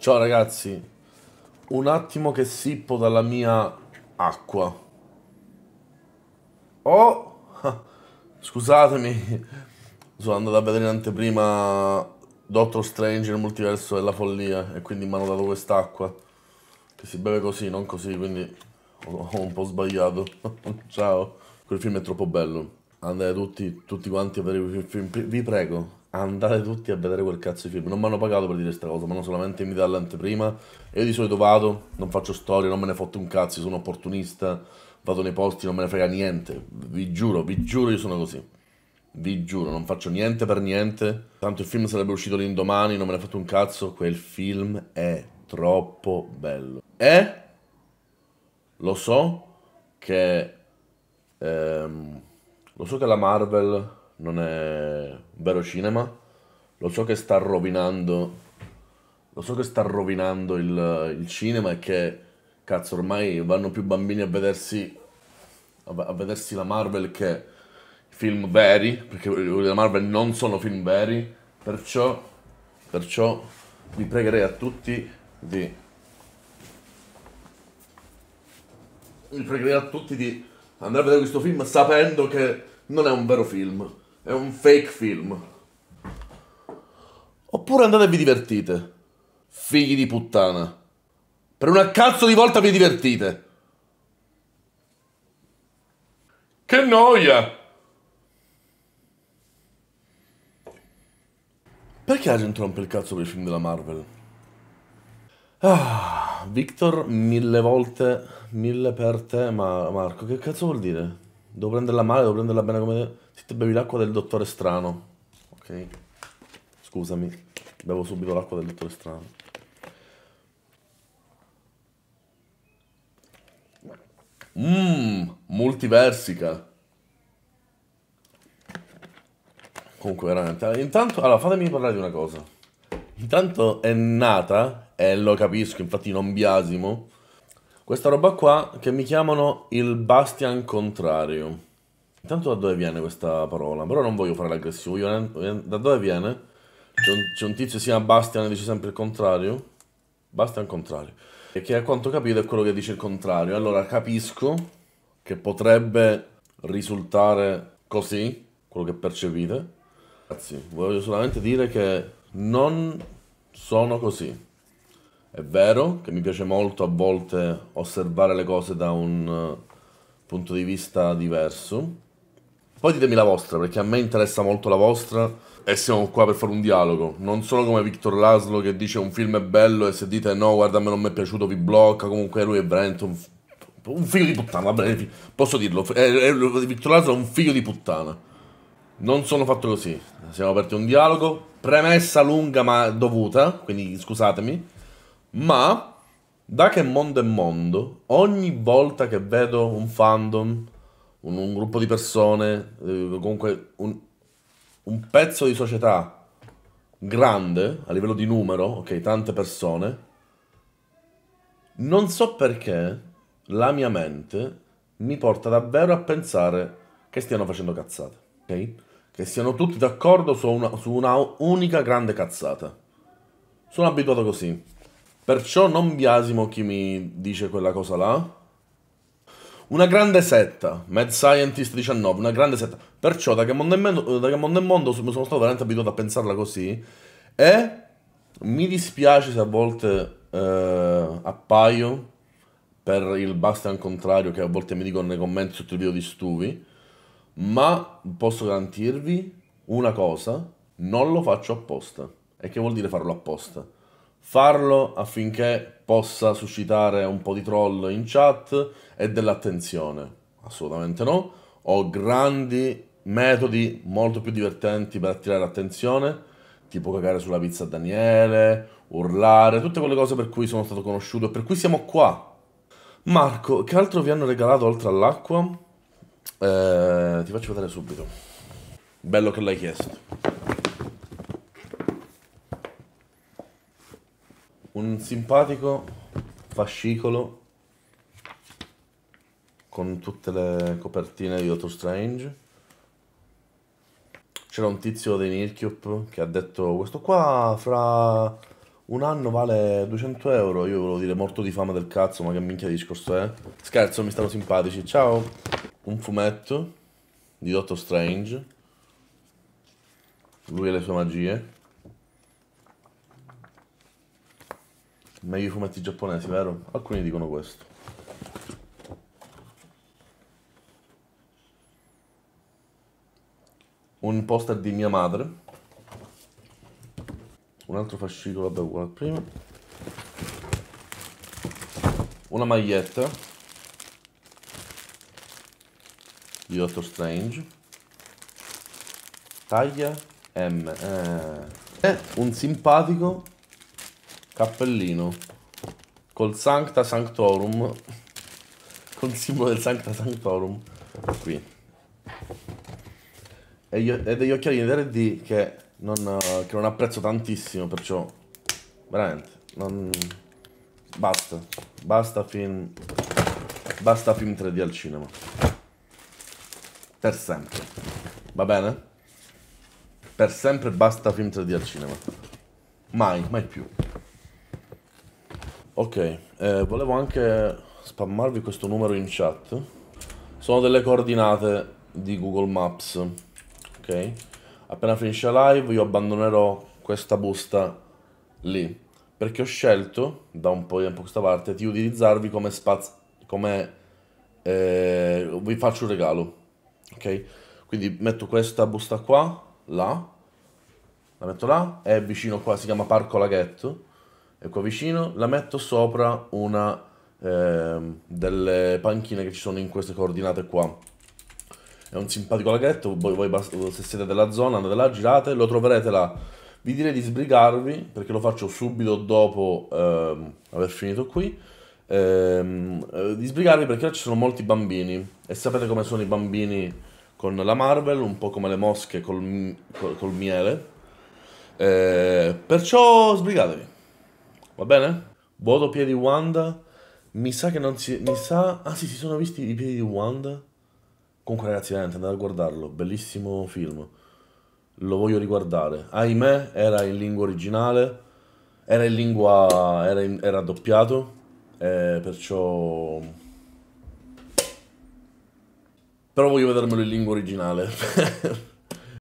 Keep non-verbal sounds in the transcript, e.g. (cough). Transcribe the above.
Ciao ragazzi, un attimo che sippo dalla mia acqua. Oh, (laughs) scusatemi, sono andato a vedere in anteprima Doctor Strange, nel multiverso della follia, e quindi mi hanno dato quest'acqua, che si beve così, non così, quindi ho un po' sbagliato. (laughs) Ciao, quel film è troppo bello. Andate tutti, tutti quanti a vedere quel film, vi prego andate tutti a vedere quel cazzo di film. Non mi hanno pagato per dire questa cosa, ma hanno solamente invitato all'anteprima. io di solito vado, non faccio storie, non me ne fotto un cazzo, sono opportunista, vado nei posti, non me ne frega niente. Vi giuro, vi giuro, io sono così. Vi giuro, non faccio niente per niente. Tanto il film sarebbe uscito l'indomani, non me ne fotto un cazzo. Quel film è troppo bello. E lo so che... Ehm, lo so che la Marvel non è vero cinema. Lo so che sta rovinando. Lo so che sta rovinando il, il cinema e che cazzo ormai vanno più bambini a vedersi a, a vedersi la Marvel che film veri, perché la Marvel non sono film veri, perciò perciò vi pregherei a tutti di vi pregherei a tutti di andare a vedere questo film sapendo che non è un vero film. È un fake film. Oppure andate e vi divertite. Figli di puttana. Per una cazzo di volta vi divertite. Che noia! Perché la gente rompe il cazzo per i film della Marvel? Ah, Victor, mille volte, mille per te, ma Marco, che cazzo vuol dire? Devo prenderla male, devo prenderla bene come... Se ti bevi l'acqua del dottore strano, ok? Scusami, bevo subito l'acqua del dottore strano. Mmm, multiversica. Comunque, veramente. Intanto, allora, fatemi parlare di una cosa. Intanto è nata, e lo capisco, infatti non biasimo, questa roba qua che mi chiamano il Bastian Contrario. Intanto da dove viene questa parola? Però non voglio fare l'aggressivo. Voglio... Eh, eh, da dove viene? C'è un, c'è un tizio che si chiama Bastian e dice sempre il contrario. Bastian contrario. E che a quanto capito è quello che dice il contrario. Allora capisco che potrebbe risultare così, quello che percepite. Ragazzi, voglio solamente dire che non sono così. È vero che mi piace molto a volte osservare le cose da un eh, punto di vista diverso, poi ditemi la vostra, perché a me interessa molto la vostra e siamo qua per fare un dialogo. Non sono come Victor Laszlo che dice un film è bello e se dite no, guarda a me non mi è piaciuto, vi blocca. Comunque lui è veramente un, un figlio di puttana, vabbè, posso dirlo. È, è, Victor Laszlo è un figlio di puttana. Non sono fatto così. Siamo aperti a un dialogo. Premessa lunga ma dovuta, quindi scusatemi. Ma da che mondo è mondo, ogni volta che vedo un fandom un, un gruppo di persone, eh, comunque un, un pezzo di società grande a livello di numero, ok, tante persone, non so perché la mia mente mi porta davvero a pensare che stiano facendo cazzate, ok? Che siano tutti d'accordo su una, su una unica grande cazzata. Sono abituato così. Perciò non biasimo chi mi dice quella cosa là, una grande setta, Mad Scientist 19, una grande setta. Perciò da che mondo è, mondo, da che mondo, e mondo sono stato veramente abituato a pensarla così e mi dispiace se a volte eh, appaio per il bastian contrario che a volte mi dicono nei commenti sotto il video di Stuvi, ma posso garantirvi una cosa, non lo faccio apposta. E che vuol dire farlo apposta? farlo affinché possa suscitare un po' di troll in chat e dell'attenzione? Assolutamente no. Ho grandi metodi molto più divertenti per attirare attenzione, tipo cagare sulla pizza a Daniele, urlare, tutte quelle cose per cui sono stato conosciuto e per cui siamo qua. Marco, che altro vi hanno regalato oltre all'acqua? Eh, ti faccio vedere subito. Bello che l'hai chiesto. un simpatico fascicolo con tutte le copertine di Doctor Strange. C'era un tizio dei Nirkiop che ha detto questo qua fra un anno vale 200 euro. Io volevo dire morto di fame del cazzo, ma che minchia di discorso è? Scherzo, mi stanno simpatici. Ciao. Un fumetto di Doctor Strange. Lui e le sue magie. meglio i fumetti giapponesi, vero? Alcuni dicono questo. Un poster di mia madre. Un altro fascicolo, vabbè, uguale al Una maglietta di Doctor Strange. Taglia M. Eh. E un simpatico Cappellino. Col Sancta Sanctorum. Col simbolo del Sancta Sanctorum. Qui. E, io, e degli occhiali di RD che non, che non apprezzo tantissimo, perciò... Veramente, non... Basta. Basta film... Basta film 3D al cinema. Per sempre. Va bene? Per sempre basta film 3D al cinema. Mai, mai più. Ok, eh, volevo anche spammarvi questo numero in chat. Sono delle coordinate di Google Maps. Ok? Appena finisce la live io abbandonerò questa busta lì. Perché ho scelto, da un po' di tempo a questa parte, di utilizzarvi come spazio... come... Eh, vi faccio un regalo. Ok? Quindi metto questa busta qua, là. La metto là, è vicino qua, si chiama Parco Laghetto e ecco, qua vicino, la metto sopra una eh, delle panchine che ci sono in queste coordinate qua. È un simpatico laghetto, voi, voi se siete della zona andate là, girate, lo troverete là. Vi direi di sbrigarvi, perché lo faccio subito dopo eh, aver finito qui, ehm, eh, di sbrigarvi perché là ci sono molti bambini e sapete come sono i bambini con la Marvel, un po' come le mosche col, col, col miele. Eh, perciò sbrigatevi. Va bene? Voto piedi Wanda. Mi sa che non si... Mi sa... Ah sì, si sono visti i piedi di Wanda. Comunque ragazzi, veramente andate a guardarlo. Bellissimo film. Lo voglio riguardare. Ahimè, era in lingua originale. Era in lingua... Era, in... era doppiato. Eh, perciò... Però voglio vedermelo in lingua originale. (laughs)